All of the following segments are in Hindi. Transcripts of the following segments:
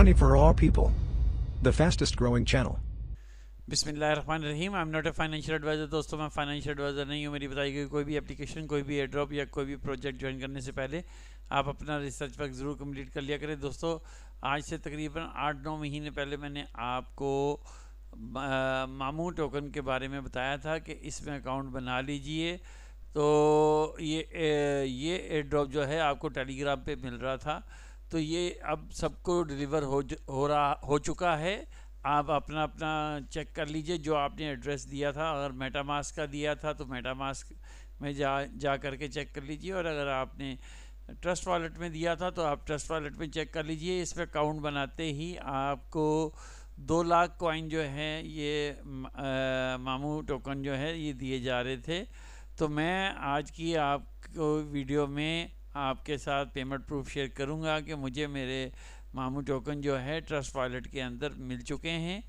company for all people. The fastest growing channel. बिसमीम I am not a financial adviser दोस्तों मैं फाइनेंशियल एडवाइज़र नहीं हूँ मेरी बताई गई कोई भी एप्लीकेशन कोई भी एड्रॉप या कोई भी प्रोजेक्ट ज्वाइन करने से पहले आप अपना रिसर्च वर्क ज़रूर कंप्लीट कर लिया करें दोस्तों आज से तकरीबन आठ नौ महीने पहले मैंने आपको मामू टोकन के बारे में बताया था कि इसमें अकाउंट बना लीजिए तो ये ए, ये एड्रॉप जो है आपको टेलीग्राम पर मिल रहा था तो ये अब सबको डिलीवर हो हो रहा हो चुका है आप अपना अपना चेक कर लीजिए जो आपने एड्रेस दिया था अगर मेटामास्क का दिया था तो मेटामास्क में जा जा करके चेक कर लीजिए और अगर आपने ट्रस्ट वॉलेट में दिया था तो आप ट्रस्ट वॉलेट में चेक कर लीजिए इस पर काउंट बनाते ही आपको दो लाख कॉइन जो है ये मामू टोकन जो है ये दिए जा रहे थे तो मैं आज की आपको वीडियो में आपके साथ पेमेंट प्रूफ शेयर करूँगा कि मुझे मेरे मामू टोकन जो है ट्रस्ट वॉलेट के अंदर मिल चुके हैं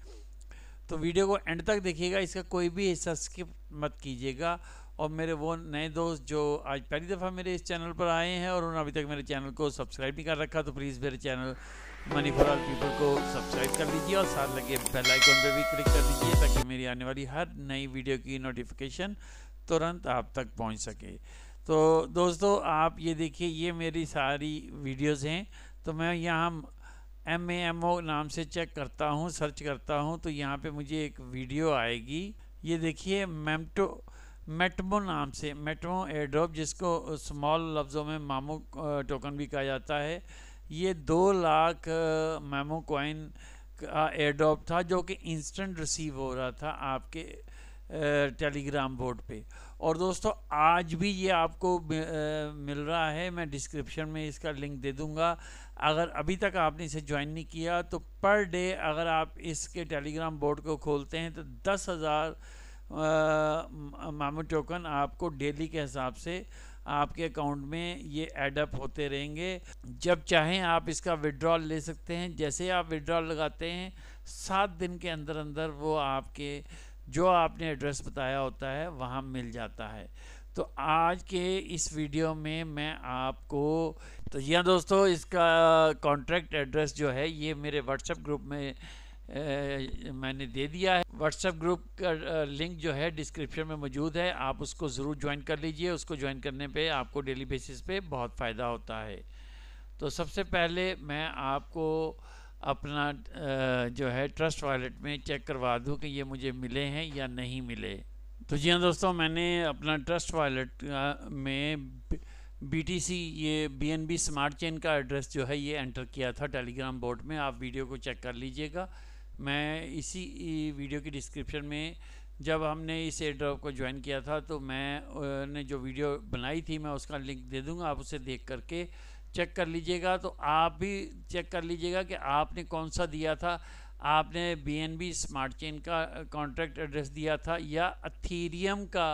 तो वीडियो को एंड तक देखिएगा इसका कोई भी हिस्सा स्किप मत कीजिएगा और मेरे वो नए दोस्त जो आज पहली दफ़ा मेरे इस चैनल पर आए हैं और उन्होंने अभी तक मेरे चैनल को सब्सक्राइब नहीं कर रखा तो प्लीज़ मेरे channel money for all people को सब्सक्राइब कर लीजिए और साथ लगे बेल आइकॉन पर भी क्लिक कर दीजिए ताकि मेरी आने वाली हर नई वीडियो की नोटिफिकेशन तुरंत आप तक पहुंच सके तो दोस्तों आप ये देखिए ये मेरी सारी वीडियोस हैं तो मैं यहाँ एम ए एम ओ नाम से चेक करता हूँ सर्च करता हूँ तो यहाँ पे मुझे एक वीडियो आएगी ये देखिए मेमटो मेटमो नाम से मेटमो एड्रॉप जिसको स्मॉल लफ्ज़ों में मामो टोकन भी कहा जाता है ये दो लाख मेमो कॉइन का एड्रॉप था जो कि इंस्टेंट रिसीव हो रहा था आपके टेलीग्राम बोर्ड पे और दोस्तों आज भी ये आपको मिल रहा है मैं डिस्क्रिप्शन में इसका लिंक दे दूंगा अगर अभी तक आपने इसे ज्वाइन नहीं किया तो पर डे अगर आप इसके टेलीग्राम बोर्ड को खोलते हैं तो दस हज़ार मामू टोकन आपको डेली के हिसाब से आपके अकाउंट में ये एडअप होते रहेंगे जब चाहें आप इसका विड्रॉल ले सकते हैं जैसे आप विड्रॉल लगाते हैं सात दिन के अंदर अंदर वो आपके जो आपने एड्रेस बताया होता है वहाँ मिल जाता है तो आज के इस वीडियो में मैं आपको तो यह हाँ दोस्तों इसका कॉन्ट्रैक्ट एड्रेस जो है ये मेरे व्हाट्सएप ग्रुप में ए, मैंने दे दिया है व्हाट्सएप ग्रुप का लिंक जो है डिस्क्रिप्शन में मौजूद है आप उसको ज़रूर ज्वाइन कर लीजिए उसको ज्वाइन करने पे आपको डेली बेसिस पे बहुत फ़ायदा होता है तो सबसे पहले मैं आपको अपना जो है ट्रस्ट वॉलेट में चेक करवा दूँ कि ये मुझे मिले हैं या नहीं मिले तो जी हाँ दोस्तों मैंने अपना ट्रस्ट वॉलेट में बीटीसी ये बीएनबी स्मार्ट चेन का एड्रेस जो है ये एंटर किया था टेलीग्राम बोर्ड में आप वीडियो को चेक कर लीजिएगा मैं इसी वीडियो की डिस्क्रिप्शन में जब हमने इस एड्रॉप को ज्वाइन किया था तो मैं जो वीडियो बनाई थी मैं उसका लिंक दे दूँगा आप उसे देख करके चेक कर लीजिएगा तो आप भी चेक कर लीजिएगा कि आपने कौन सा दिया था आपने बी स्मार्ट चेन का कॉन्ट्रैक्ट एड्रेस दिया था या अथीरियम का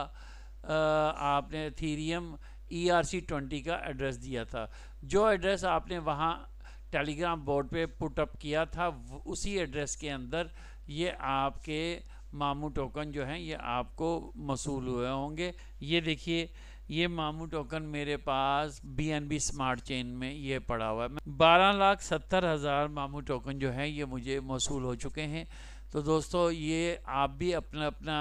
आपने Ethereum E R C twenty का एड्रेस दिया था जो एड्रेस आपने वहाँ टेलीग्राम बोर्ड पे पुटअप किया था उसी एड्रेस के अंदर ये आपके मामू टोकन जो हैं ये आपको मसूल हुए होंगे ये देखिए ये मामू टोकन मेरे पास B N B smart chain में ये पड़ा हुआ है बारह लाख सत्तर हज़ार मामू टोकन जो है ये मुझे मौसू हो चुके हैं तो दोस्तों ये आप भी अपना अपना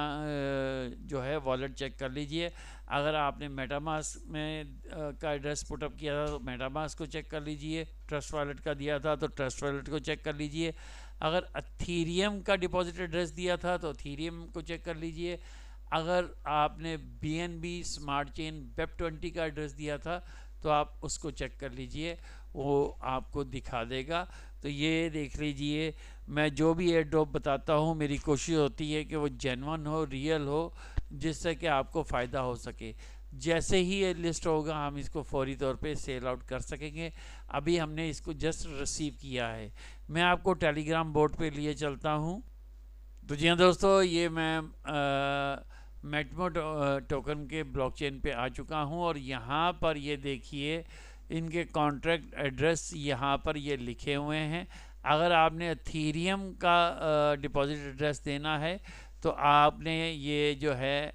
जो है वॉलेट चेक कर लीजिए अगर आपने मेटामास में का एड्रेस पुटअप किया था तो मेटामास को चेक कर लीजिए ट्रस्ट वॉलेट का दिया था तो ट्रस्ट वॉलेट को चेक कर लीजिए अगर थीरियम का डिपॉजिट एड्रेस दिया था तो थीरियम को चेक कर लीजिए अगर आपने B N B smart chain web twenty का एड्रेस दिया था तो आप उसको चेक कर लीजिए वो आपको दिखा देगा तो ये देख लीजिए मैं जो भी एयर ड्रॉप बताता हूँ मेरी कोशिश होती है कि वो जेनवन हो रियल हो जिससे कि आपको फ़ायदा हो सके जैसे ही ये लिस्ट होगा हम इसको फौरी तौर पे सेल आउट कर सकेंगे अभी हमने इसको जस्ट रिसीव किया है मैं आपको टेलीग्राम बोर्ड पे लिए चलता हूँ तो जी हाँ दोस्तों ये मैं आ, मेटमो टोकन uh, के ब्लॉकचेन पे आ चुका हूँ और यहाँ पर ये देखिए इनके कॉन्ट्रैक्ट एड्रेस यहाँ पर ये लिखे हुए हैं अगर आपने थीरियम का डिपॉजिट uh, एड्रेस देना है तो आपने ये जो है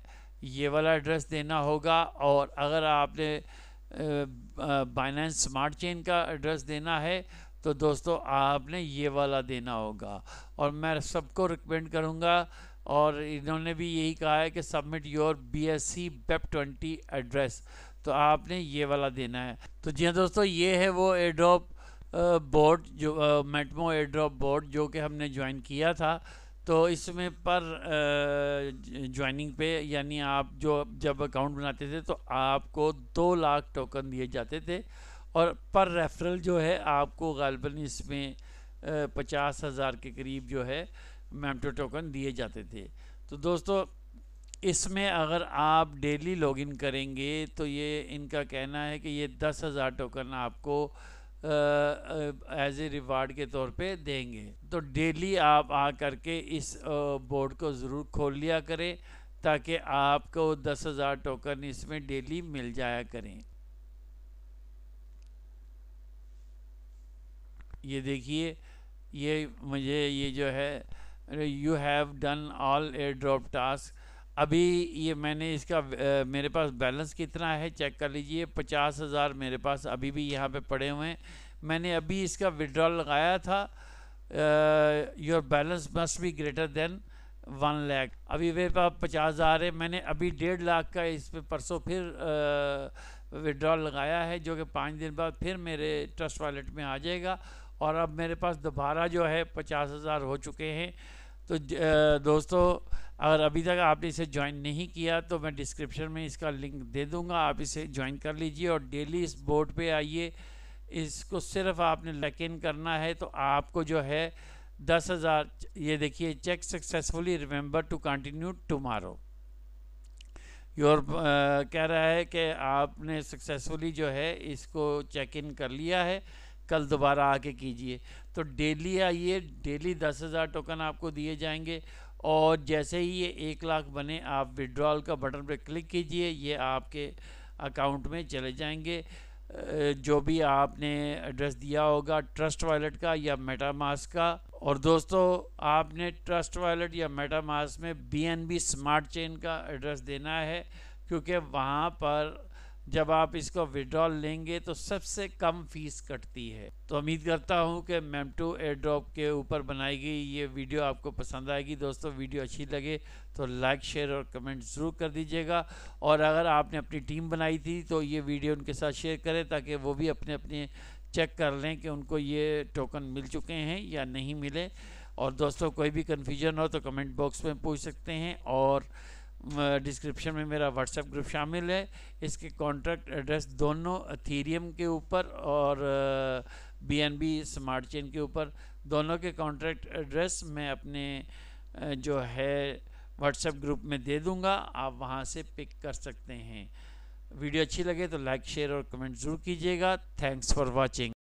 ये वाला एड्रेस देना होगा और अगर आपने बाइनेंस स्मार्ट चेन का एड्रेस देना है तो दोस्तों आपने ये वाला देना होगा और मैं सबको रिकमेंड करूँगा और इन्होंने भी यही कहा है कि submit your B S C BEP twenty address तो आपने ये वाला देना है तो जी हाँ दोस्तों ये है वो एड्रॉप बोर्ड जो मेटमो एड्रॉप बोर्ड जो कि हमने ज्वाइन किया था तो इसमें पर ज्वाइनिंग पे यानी आप जो जब अकाउंट बनाते थे तो आपको दो लाख टोकन दिए जाते थे और पर रेफरल जो है आपको गालबन इसमें पचास हज़ार के करीब जो है मेमटो टोकन दिए जाते थे तो दोस्तों इसमें अगर आप डेली लॉगिन करेंगे तो ये इनका कहना है कि ये दस हज़ार टोकन आपको एज ए रिवार्ड के तौर पे देंगे तो डेली आप आ करके इस बोर्ड को ज़रूर खोल लिया करें ताकि आपको दस हज़ार टोकन इसमें डेली मिल जाया करें ये देखिए ये मुझे ये जो है you have done all airdrop task अभी ये मैंने इसका आ, मेरे पास बैलेंस कितना है चेक कर लीजिए पचास हज़ार मेरे पास अभी भी यहाँ पे पड़े हुए हैं मैंने अभी इसका विड्रॉल लगाया था your balance must be greater than one lakh अभी मेरे पास पचास हज़ार है मैंने अभी डेढ़ लाख का इस पर परसों फिर विड्रॉल लगाया है जो कि पाँच दिन बाद फिर मेरे ट्रस्ट वॉलेट में आ जाएगा और अब मेरे पास दोबारा जो है पचास हज़ार हो चुके हैं तो दोस्तों अगर अभी तक आपने इसे ज्वाइन नहीं किया तो मैं डिस्क्रिप्शन में इसका लिंक दे दूंगा आप इसे ज्वाइन कर लीजिए और डेली इस बोर्ड पे आइए इसको सिर्फ आपने लग इन करना है तो आपको जो है दस हज़ार ये देखिए check successfully remember to continue tomorrow your कह रहा है कि आपने सक्सेसफुली जो है इसको चेक इन कर लिया है कल दोबारा आके कीजिए तो डेली आइए डेली दस हज़ार टोकन आपको दिए जाएंगे और जैसे ही ये एक लाख बने आप विड्रॉल का बटन पर क्लिक कीजिए ये आपके अकाउंट में चले जाएंगे जो भी आपने एड्रेस दिया होगा ट्रस्ट वॉलेट का या मेटामास का और दोस्तों आपने ट्रस्ट वॉलेट या मेटामास में बी स्मार्ट चेन का एड्रेस देना है क्योंकि वहाँ पर जब आप इसको विड्रॉल लेंगे तो सबसे कम फीस कटती है तो उम्मीद करता हूँ कि मेमटो एयर ड्रॉप के ऊपर बनाई गई ये वीडियो आपको पसंद आएगी दोस्तों वीडियो अच्छी लगे तो लाइक शेयर और कमेंट ज़रूर कर दीजिएगा और अगर आपने अपनी टीम बनाई थी तो ये वीडियो उनके साथ शेयर करें ताकि वो भी अपने अपने चेक कर लें कि उनको ये टोकन मिल चुके हैं या नहीं मिले और दोस्तों कोई भी कन्फ्यूजन हो तो कमेंट बॉक्स में पूछ सकते हैं और डिस्क्रिप्शन में मेरा व्हाट्सएप ग्रुप शामिल है इसके कॉन्ट्रैक्ट एड्रेस दोनों थीरियम के ऊपर और B N B smart chain के ऊपर दोनों के कॉन्ट्रैक्ट एड्रेस मैं अपने जो है व्हाट्सएप ग्रुप में दे दूंगा आप वहां से पिक कर सकते हैं वीडियो अच्छी लगे तो लाइक शेयर और कमेंट ज़रूर कीजिएगा थैंक्स फॉर वॉचिंग